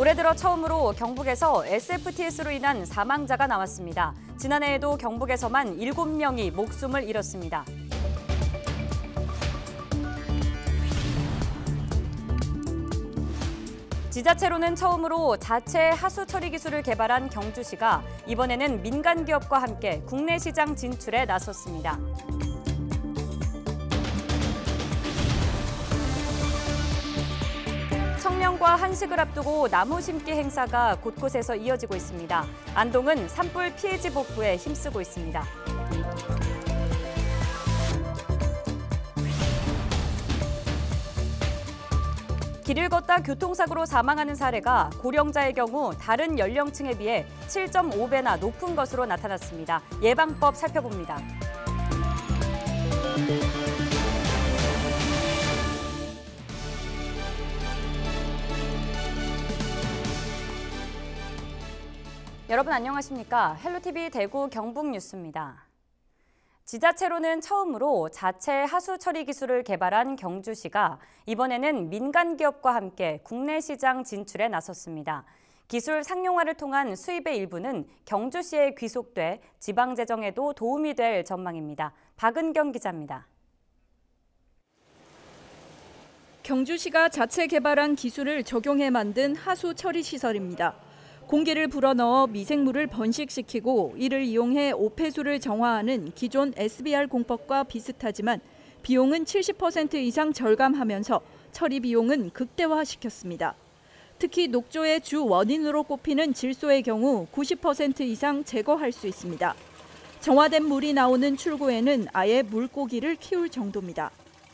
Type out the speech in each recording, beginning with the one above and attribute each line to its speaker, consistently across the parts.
Speaker 1: 올해 들어 처음으로 경북에서 SFTS로 인한 사망자가 나왔습니다. 지난해에도 경북에서만 7명이 목숨을 잃었습니다. 지자체로는 처음으로 자체 하수 처리 기술을 개발한 경주시가 이번에는 민간 기업과 함께 국내 시장 진출에 나섰습니다. 한식을 앞두고 나무 심기 행사가 곳곳에서 이어지고 있습니다. 안동은 산불 피해 지복구에 힘쓰고 있습니다. 길을 걷다 교통사고로 사망하는 사례가 고령자의 경우 다른 연령층에 비해 7.5배나 높은 것으로 나타났습니다. 예방법 살펴봅니다. 여러분 안녕하십니까? 헬로티비 대구 경북 뉴스입니다. 지자체로는 처음으로 자체 하수 처리 기술을 개발한 경주시가 이번에는 민간 기업과 함께 국내 시장 진출에 나섰습니다. 기술 상용화를 통한 수입의 일부는 경주시에 귀속돼 지방 재정에도 도움이 될
Speaker 2: 전망입니다. 박은경 기자입니다. 경주시가 자체 개발한 기술을 적용해 만든 하수 처리 시설입니다. 공기를 불어넣어 미생물을 번식시키고 이를 이용해 오폐수를 정화하는 기존 SBR 공법과 비슷하지만 비용은 70% 이상 절감하면서 처리 비용은 극대화시켰습니다. 특히 녹조의 주 원인으로 꼽히는 질소의 경우 90% 이상 제거할 수 있습니다. 정화된 물이 나오는 출구에는 아예 물고기를 키울 정도입니다.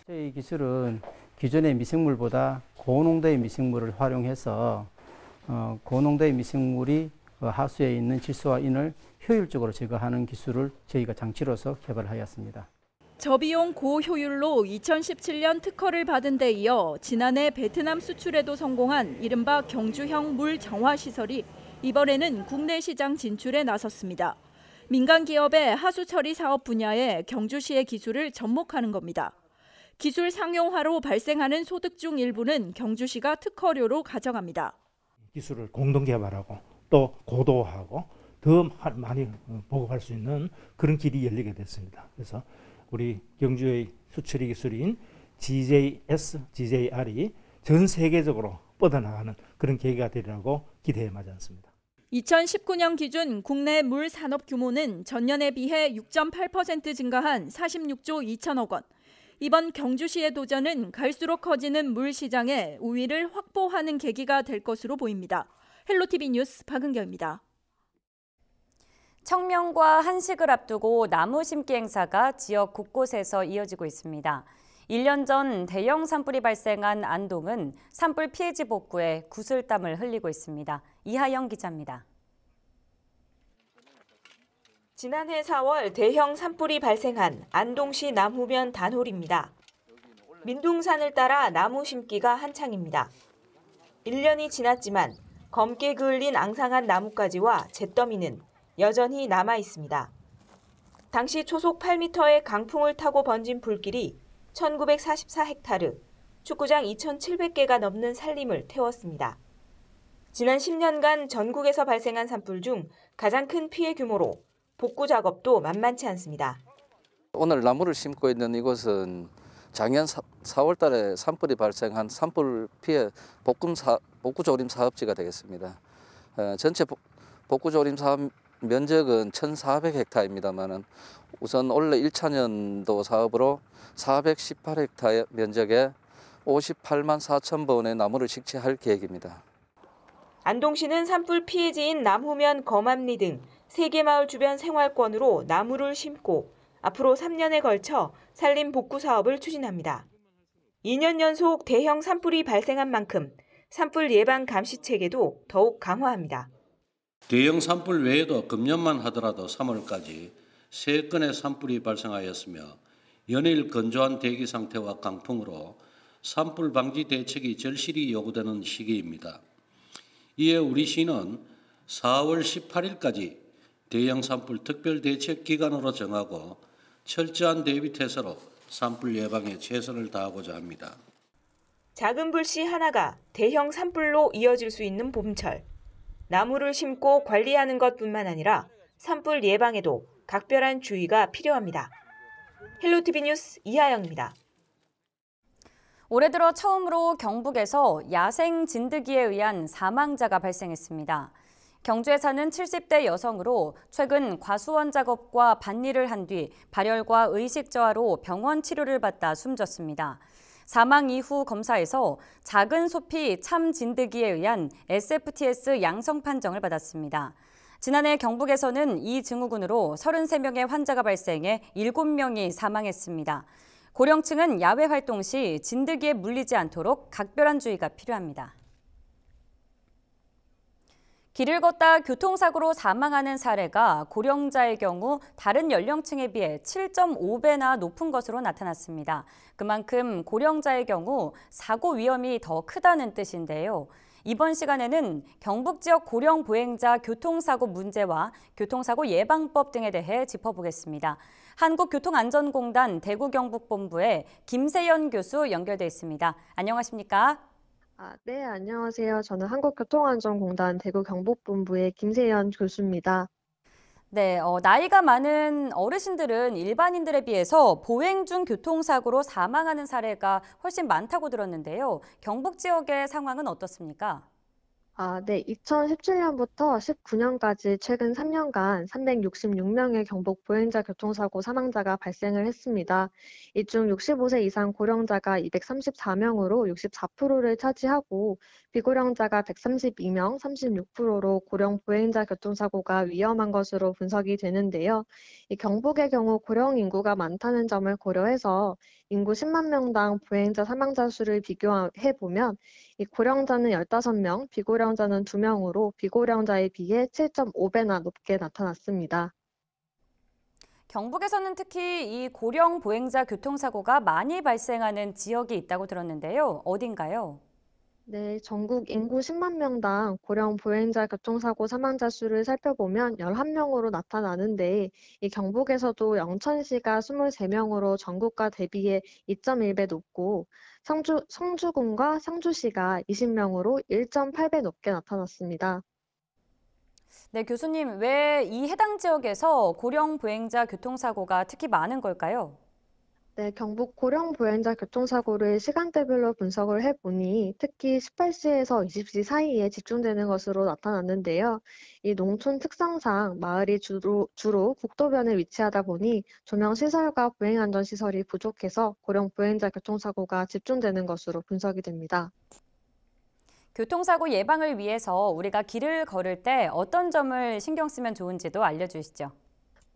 Speaker 3: 저희 기술은 기존의 미생물보다 고농도의 미생물을 활용해서 어, 고농도의 미생물이 어, 하수에 있는 질소와 인을 효율적으로 제거하는 기술을 저희가 장치로서 개발하였습니다.
Speaker 2: 저비용 고효율로 2017년 특허를 받은 데 이어 지난해 베트남 수출에도 성공한 이른바 경주형 물 정화 시설이 이번에는 국내 시장 진출에 나섰습니다. 민간 기업의 하수 처리 사업 분야에 경주시의 기술을 접목하는 겁니다. 기술 상용화로 발생하는 소득 중 일부는 경주시가 특허료로 가져갑니다.
Speaker 3: 기술을 공동 개발하고 또 고도화하고 더 많이 어, 보급할 수 있는 그런 길이 열리게 됐습니다. 그래서 우리 경주의 수출의 기술인 GJS, GJR이 전 세계적으로 뻗어나가는 그런 계기가 되리라고 기대에 맞지 않습니다.
Speaker 2: 2019년 기준 국내 물 산업 규모는 전년에 비해 6.8% 증가한 46조 2천억 원, 이번 경주시의 도전은 갈수록 커지는 물시장에 우위를 확보하는 계기가 될 것으로 보입니다. 헬로티비 뉴스 박은경입니다. 청명과 한식을 앞두고 나무 심기
Speaker 1: 행사가 지역 곳곳에서 이어지고 있습니다. 1년 전 대형 산불이 발생한 안동은 산불 피해지 복구에 구슬땀을 흘리고 있습니다. 이하영 기자입니다.
Speaker 4: 지난해 4월 대형 산불이 발생한 안동시 남후면 단홀입니다. 민둥산을 따라 나무 심기가 한창입니다. 1년이 지났지만 검게 그을린 앙상한 나뭇가지와 잿더미는 여전히 남아 있습니다. 당시 초속 8m의 강풍을 타고 번진 불길이 1944헥타르, 축구장 2,700개가 넘는 산림을 태웠습니다. 지난 10년간 전국에서 발생한 산불 중 가장 큰 피해 규모로 복구 작업도 만만치 않습니다.
Speaker 2: 오늘 나무를 심고 있는 이곳은 작년 4월 달에 산불이 발생한 산불 피해 복구, 사, 복구 조림 사업지가 되겠습니다. 어, 전체 복구 조림 사업 면적은 1,400헥타입니다만 우선 올해 1차년도 사업으로 418헥타 면적에 58만 4천 번의 나무를 식재할 계획입니다.
Speaker 4: 안동시는 산불 피해지인 남호면, 거암리 등 세계마을 주변 생활권으로 나무를 심고 앞으로 3년에 걸쳐 산림 복구 사업을 추진합니다. 2년 연속 대형 산불이 발생한 만큼 산불 예방 감시 체계도 더욱 강화합니다.
Speaker 3: 대형 산불 외에도 금년만 하더라도 3월까지 3건의 산불이
Speaker 1: 발생하였으며 연일 건조한 대기 상태와 강풍으로 산불 방지 대책이 절실히 요구되는 시기입니다. 이에 우리 시는 4월 18일까지 대형 산불 특별 대책 기관으로 정하고 철저한 대비 태세로 산불 예방에 최선을 다하고자 합니다.
Speaker 4: 작은 불씨 하나가 대형 산불로 이어질 수 있는 봄철. 나무를 심고 관리하는 것뿐만 아니라 산불 예방에도 각별한 주의가 필요합니다.
Speaker 1: 헬로티비 뉴스 이하영입니다. 올해 들어 처음으로 경북에서 야생 진드기에 의한 사망자가 발생했습니다. 경주에 사는 70대 여성으로 최근 과수원 작업과 밭일을 한 뒤 발열과 의식 저하로 병원 치료를 받다 숨졌습니다. 사망 이후 검사에서 작은 소피 참 진드기에 의한 SFTS 양성 판정을 받았습니다. 지난해 경북에서는 이 증후군으로 33명의 환자가 발생해 7명이 사망했습니다. 고령층은 야외 활동 시 진드기에 물리지 않도록 각별한 주의가 필요합니다. 길을 걷다 교통사고로 사망하는 사례가 고령자의 경우 다른 연령층에 비해 7.5배나 높은 것으로 나타났습니다. 그만큼 고령자의 경우 사고 위험이 더 크다는 뜻인데요. 이번 시간에는 경북 지역 고령 보행자 교통사고 문제와 교통사고 예방법 등에 대해 짚어보겠습니다. 한국교통안전공단 대구경북본부에 김세연 교수 연결돼 있습니다.
Speaker 5: 안녕하십니까? 아, 네, 안녕하세요. 저는 한국교통안전공단 대구경북본부의 김세연 교수입니다.
Speaker 1: 네, 어, 나이가 많은 어르신들은 일반인들에 비해서 보행 중 교통사고로 사망하는 사례가 훨씬 많다고 들었는데요. 경북 지역의 상황은 어떻습니까?
Speaker 5: 아, 네. 2017년부터 19년까지 최근 3년간 366명의 경복 보행자 교통사고 사망자가 발생을 했습니다. 이 중 65세 이상 고령자가 234명으로 64%를 차지하고 비고령자가 132명, 36%로 고령 보행자 교통사고가 위험한 것으로 분석이 되는데요. 이 경복의 경우 고령 인구가 많다는 점을 고려해서 인구 10만 명당 보행자 사망자 수를 비교해 보면 이 고령자는 15명, 비고령자는 2명으로 비고령자에 비해 7.5배나 높게 나타났습니다.
Speaker 1: 경북에서는 특히 이 고령 보행자 교통사고가 많이 발생하는 지역이 있다고 들었는데요. 어딘가요?
Speaker 5: 네, 전국 인구 10만 명당 고령 보행자 교통사고 사망자 수를 살펴보면 11명으로 나타나는데 이 경북에서도 영천시가 23명으로 전국과 대비해 2.1배 높고 성주, 성주군과 상주시가 20명으로 1.8배 높게 나타났습니다.
Speaker 1: 네, 교수님, 왜 이 해당 지역에서 고령 보행자 교통사고가 특히 많은 걸까요?
Speaker 5: 네, 경북 고령 보행자 교통사고를 시간대별로 분석을 해보니 특히 18시에서 20시 사이에 집중되는 것으로 나타났는데요. 이 농촌 특성상 마을이 주로, 주로 국도변에 위치하다 보니 조명시설과 보행안전시설이 부족해서 고령 보행자 교통사고가 집중되는 것으로 분석이 됩니다.
Speaker 1: 교통사고 예방을 위해서 우리가 길을 걸을 때 어떤 점을 신경 쓰면 좋은지도 알려주시죠.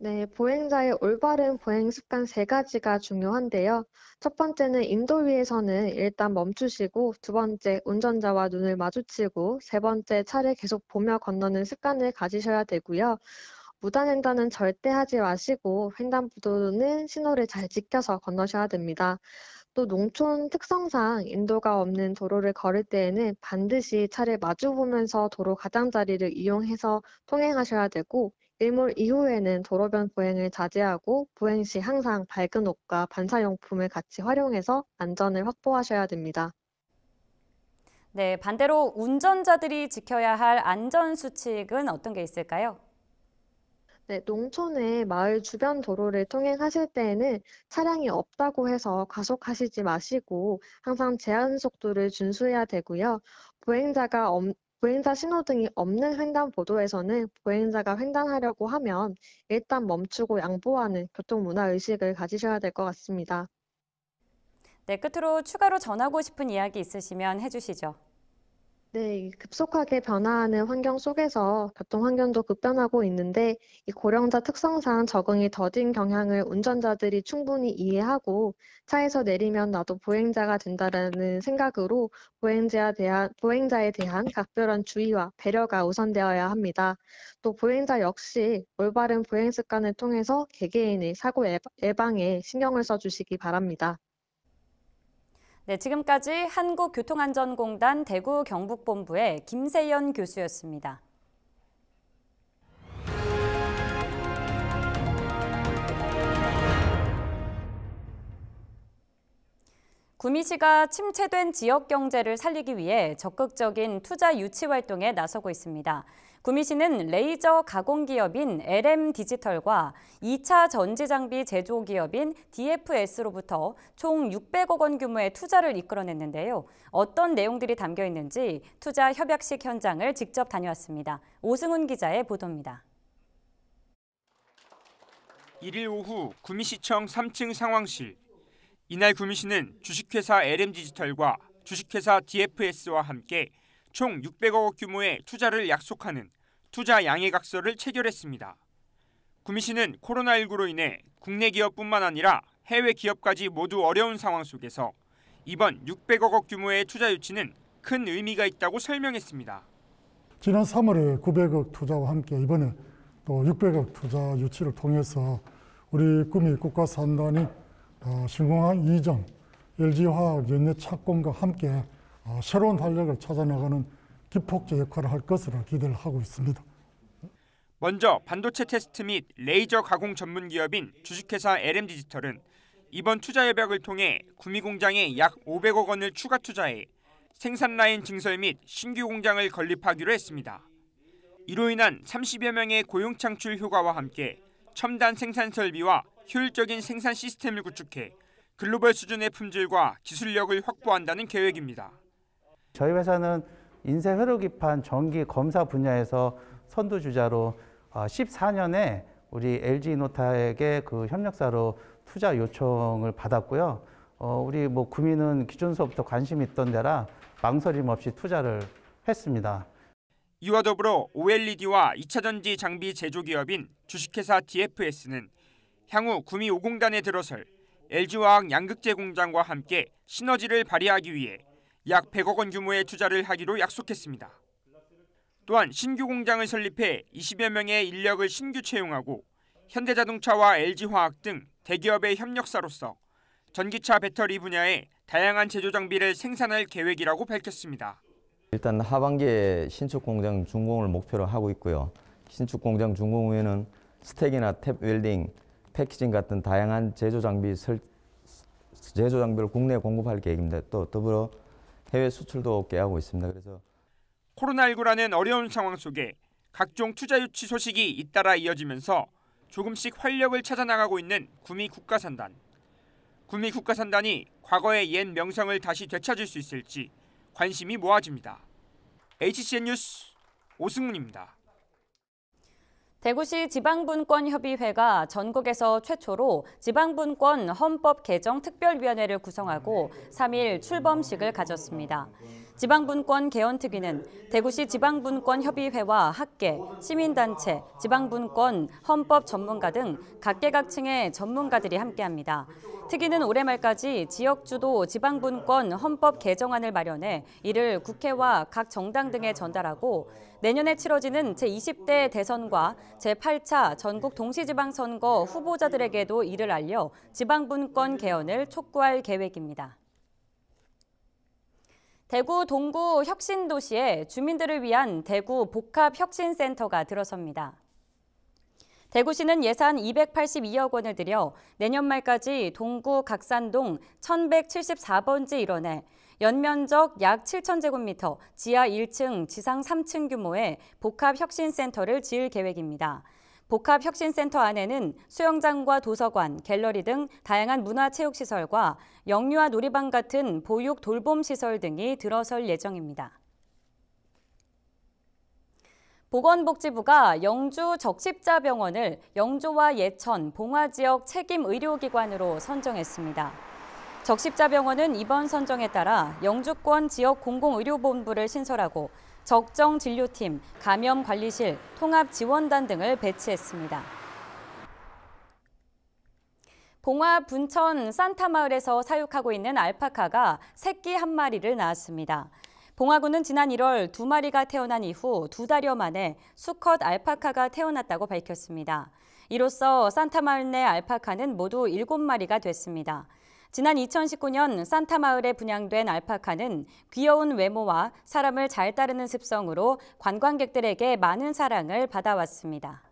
Speaker 5: 네, 보행자의 올바른 보행 습관 세 가지가 중요한데요. 첫 번째는 인도 위에서는 일단 멈추시고, 두 번째 운전자와 눈을 마주치고, 세 번째 차를 계속 보며 건너는 습관을 가지셔야 되고요. 무단횡단은 절대 하지 마시고, 횡단보도는 신호를 잘 지켜서 건너셔야 됩니다. 또 농촌 특성상 인도가 없는 도로를 걸을 때에는 반드시 차를 마주보면서 도로 가장자리를 이용해서 통행하셔야 되고 일몰 이후에는 도로변 보행을 자제하고 보행 시 항상 밝은 옷과 반사용품을 같이 활용해서 안전을 확보하셔야 됩니다.
Speaker 1: 네, 반대로 운전자들이 지켜야 할 안전 수칙은 어떤 게 있을까요?
Speaker 5: 네, 농촌의 마을 주변 도로를 통행하실 때에는 차량이 없다고 해서 과속하시지 마시고 항상 제한 속도를 준수해야 되고요. 보행자가 보행자 신호등이 없는 횡단보도에서는 보행자가 횡단하려고 하면 일단 멈추고 양보하는 교통문화 의식을 가지셔야 될 것 같습니다.
Speaker 1: 네, 끝으로 추가로 전하고 싶은 이야기 있으시면 해주시죠.
Speaker 5: 네, 급속하게 변화하는 환경 속에서 교통 환경도 급변하고 있는데 이 고령자 특성상 적응이 더딘 경향을 운전자들이 충분히 이해하고 차에서 내리면 나도 보행자가 된다라는 생각으로 보행자에 대한, 보행자에 대한 각별한 주의와 배려가 우선되어야 합니다. 또 보행자 역시 올바른 보행 습관을 통해서 개개인의 사고 예, 예방에 신경을 써주시기 바랍니다.
Speaker 1: 네, 지금까지 한국교통안전공단 대구 경북본부의 김세연 교수였습니다. 구미시가 침체된 지역 경제를 살리기 위해 적극적인 투자 유치 활동에 나서고 있습니다. 구미시는 레이저 가공 기업인 LM 디지털과 2차 전지 장비 제조 기업인 DFS로부터 총 600억 원 규모의 투자를 이끌어냈는데요. 어떤 내용들이 담겨 있는지 투자 협약식 현장을 직접 다녀왔습니다. 오승훈 기자의 보도입니다.
Speaker 3: 1일 오후 구미시청 3층 상황실 이날 구미시는 주식회사 LM디지털과 주식회사 DFS와 함께 총 600억 원 규모의 투자를 약속하는 투자 양해각서를 체결했습니다. 구미시는 코로나19로 인해 국내 기업뿐만 아니라 해외 기업까지 모두 어려운 상황 속에서 이번 600억 원 규모의 투자 유치는 큰 의미가 있다고 설명했습니다. 지난 3월에 900억 투자와 함께 이번에 또 600억 투자 유치를 통해서 우리 꿈이 국가 산단이 어, 공한 이전 LG화학 연내 착공과 함께 어, 새로운 활력을 찾아나가는 기폭제 역할을 할 것으로 기대를 하고 있습니다. 먼저 반도체 테스트 및 레이저 가공 전문 기업인 주식회사 LM디지털은 이번 투자 협약을 통해 구미 공장에 약 500억 원을 추가 투자해 생산 라인 증설 및 신규 공장을 건립하기로 했습니다. 이로 인한 30여 명의 고용 창출 효과와 함께 첨단 생산 설비와 효율적인 생산 시스템을 구축해 글로벌 수준의 품질과 기술력을 확보한다는 계획입니다.
Speaker 1: 저희 회사는 인쇄 회로기판 전기 검사 분야에서 선두주자로 14년에 어, 우리 LG 노타에게 그 협력사로 투자 요청을 받았고요. 어, 우리 뭐 구민은 기존서부터 관심이 있던 데라 망설임 없이 투자를 했습니다.
Speaker 3: 이와 더불어 OLED와 2차전지 장비 제조 기업인 주식회사 DFS는 향후 구미5공단에 들어설 LG화학 양극재 공장과 함께 시너지를 발휘하기 위해 약 100억 원 규모의 투자를 하기로 약속했습니다. 또한 신규 공장을 설립해 20여 명의 인력을 신규 채용하고 현대자동차와 LG화학 등 대기업의 협력사로서 전기차 배터리 분야에 다양한 제조 장비를 생산할 계획이라고 밝혔습니다. 일단 하반기에 신축 공장 준공을 목표로 하고 있고요. 신축 공장 준공 후에는 스택이나 탭 웰딩 패키징 같은 다양한 제조 장비 설, 제조 장비를 국내에 공급할 계획입니다. 또 더불어 해외 수출도 깨하고 있습니다. 그래서 코로나19라는 어려운 상황 속에 각종 투자 유치 소식이 잇따라 이어지면서 조금씩 활력을 찾아 나가고 있는 구미 국가산단. 구미 국가산단이 과거의 옛 명성을 다시 되찾을 수 있을지 관심이 모아집니다. HCN 뉴스 오승문입니다.
Speaker 1: 대구시 지방분권협의회가 전국에서 최초로 지방분권 헌법 개정 특별위원회를 구성하고 3일 출범식을 가졌습니다. 지방분권 개헌특위는 대구시 지방분권협의회와 학계, 시민단체, 지방분권, 헌법 전문가 등 각계각층의 전문가들이 함께합니다. 특위는 올해 말까지 지역주도 지방분권 헌법 개정안을 마련해 이를 국회와 각 정당 등에 전달하고 내년에 치러지는 제20대 대선과 제8차 전국 동시지방선거 후보자들에게도 이를 알려 지방분권 개헌을 촉구할 계획입니다. 대구 동구 혁신도시에 주민들을 위한 대구 복합혁신센터가 들어섭니다. 대구시는 예산 282억 원을 들여 내년 말까지 동구 각산동 1174번지 일원에 연면적 약 7,000제곱미터, 지하 1층, 지상 3층 규모의 복합혁신센터를 지을 계획입니다. 복합혁신센터 안에는 수영장과 도서관, 갤러리 등 다양한 문화체육시설과 영유아 놀이방 같은 보육 돌봄시설 등이 들어설 예정입니다. 보건복지부가 영주 적십자병원을 영주와 예천, 봉화 지역 책임 의료기관으로 선정했습니다. 적십자병원은 이번 선정에 따라 영주권 지역 공공의료본부를 신설하고 적정 진료팀, 감염관리실, 통합지원단 등을 배치했습니다. 봉화 분천 산타마을에서 사육하고 있는 알파카가 새끼 한 마리를 낳았습니다. 봉화군은 지난 1월 두 마리가 태어난 이후 두 달여 만에 수컷 알파카가 태어났다고 밝혔습니다. 이로써 산타마을 내 알파카는 모두 7마리가 됐습니다. 지난 2019년 산타마을에 분양된 알파카는 귀여운 외모와 사람을 잘 따르는 습성으로 관광객들에게 많은 사랑을 받아왔습니다.